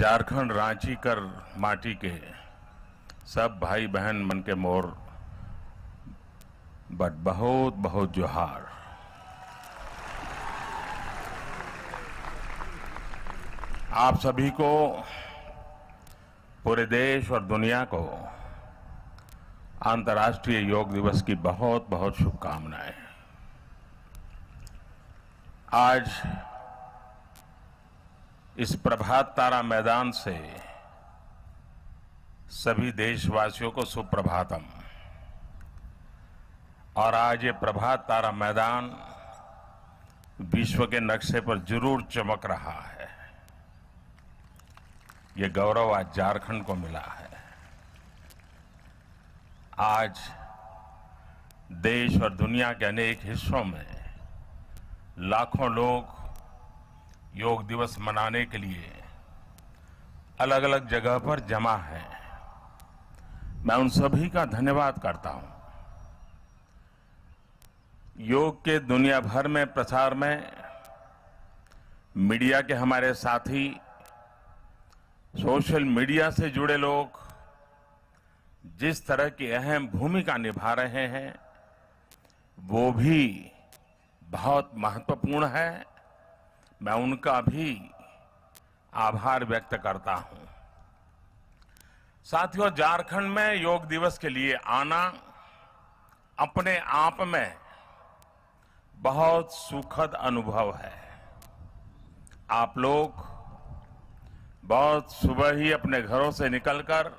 झारखंड रांची कर माटी के सब भाई बहन मन के मोर बट बहुत बहुत जोहार आप सभी को पूरे देश और दुनिया को अंतर्राष्ट्रीय योग दिवस की बहुत बहुत शुभकामनाएं आज इस प्रभात तारा मैदान से सभी देशवासियों को सुप्रभातम और आज ये प्रभात तारा मैदान विश्व के नक्शे पर जरूर चमक रहा है ये गौरव आज झारखंड को मिला है आज देश और दुनिया के अनेक हिस्सों में लाखों लोग योग दिवस मनाने के लिए अलग अलग जगह पर जमा है मैं उन सभी का धन्यवाद करता हूं योग के दुनिया भर में प्रसार में मीडिया के हमारे साथी सोशल मीडिया से जुड़े लोग जिस तरह की अहम भूमिका निभा रहे हैं वो भी बहुत महत्वपूर्ण है मैं उनका भी आभार व्यक्त करता हूं साथियों झारखंड में योग दिवस के लिए आना अपने आप में बहुत सुखद अनुभव है आप लोग बहुत सुबह ही अपने घरों से निकलकर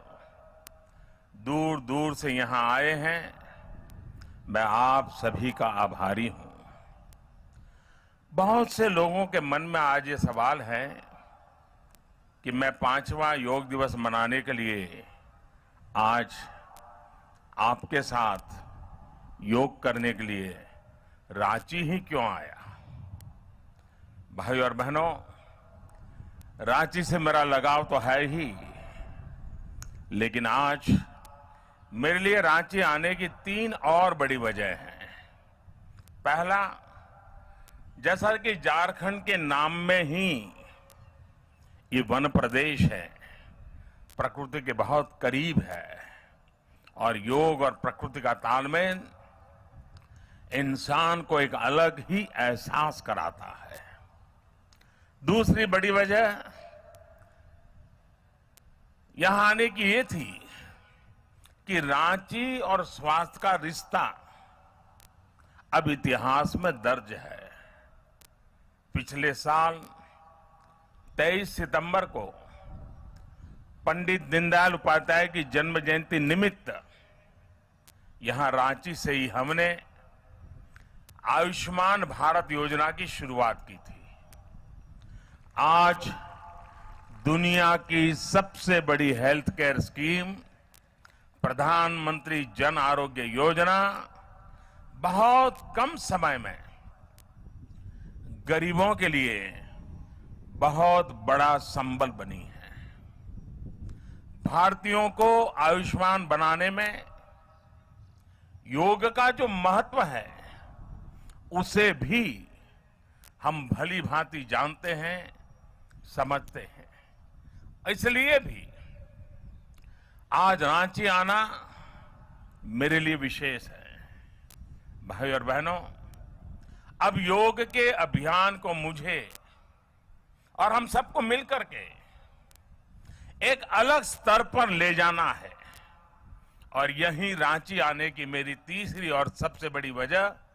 दूर दूर से यहां आए हैं मैं आप सभी का आभारी हूं बहुत से लोगों के मन में आज ये सवाल है कि मैं पांचवा योग दिवस मनाने के लिए आज आपके साथ योग करने के लिए रांची ही क्यों आया भाई और बहनों रांची से मेरा लगाव तो है ही लेकिन आज मेरे लिए रांची आने की तीन और बड़ी वजह हैं पहला जैसा कि झारखंड के नाम में ही ये वन प्रदेश है प्रकृति के बहुत करीब है और योग और प्रकृति का तालमेल इंसान को एक अलग ही एहसास कराता है दूसरी बड़ी वजह यहां आने की ये थी कि रांची और स्वास्थ्य का रिश्ता अब इतिहास में दर्ज है पिछले साल 23 सितंबर को पंडित दीनदयाल उपाध्याय की जन्म जयंती निमित्त यहां रांची से ही हमने आयुष्मान भारत योजना की शुरुआत की थी आज दुनिया की सबसे बड़ी हेल्थ केयर स्कीम प्रधानमंत्री जन आरोग्य योजना बहुत कम समय में गरीबों के लिए बहुत बड़ा संबल बनी है भारतीयों को आयुष्मान बनाने में योग का जो महत्व है उसे भी हम भली भांति जानते हैं समझते हैं इसलिए भी आज रांची आना मेरे लिए विशेष है भाई और बहनों अब योग के अभियान को मुझे और हम सबको मिलकर के एक अलग स्तर पर ले जाना है और यही रांची आने की मेरी तीसरी और सबसे बड़ी वजह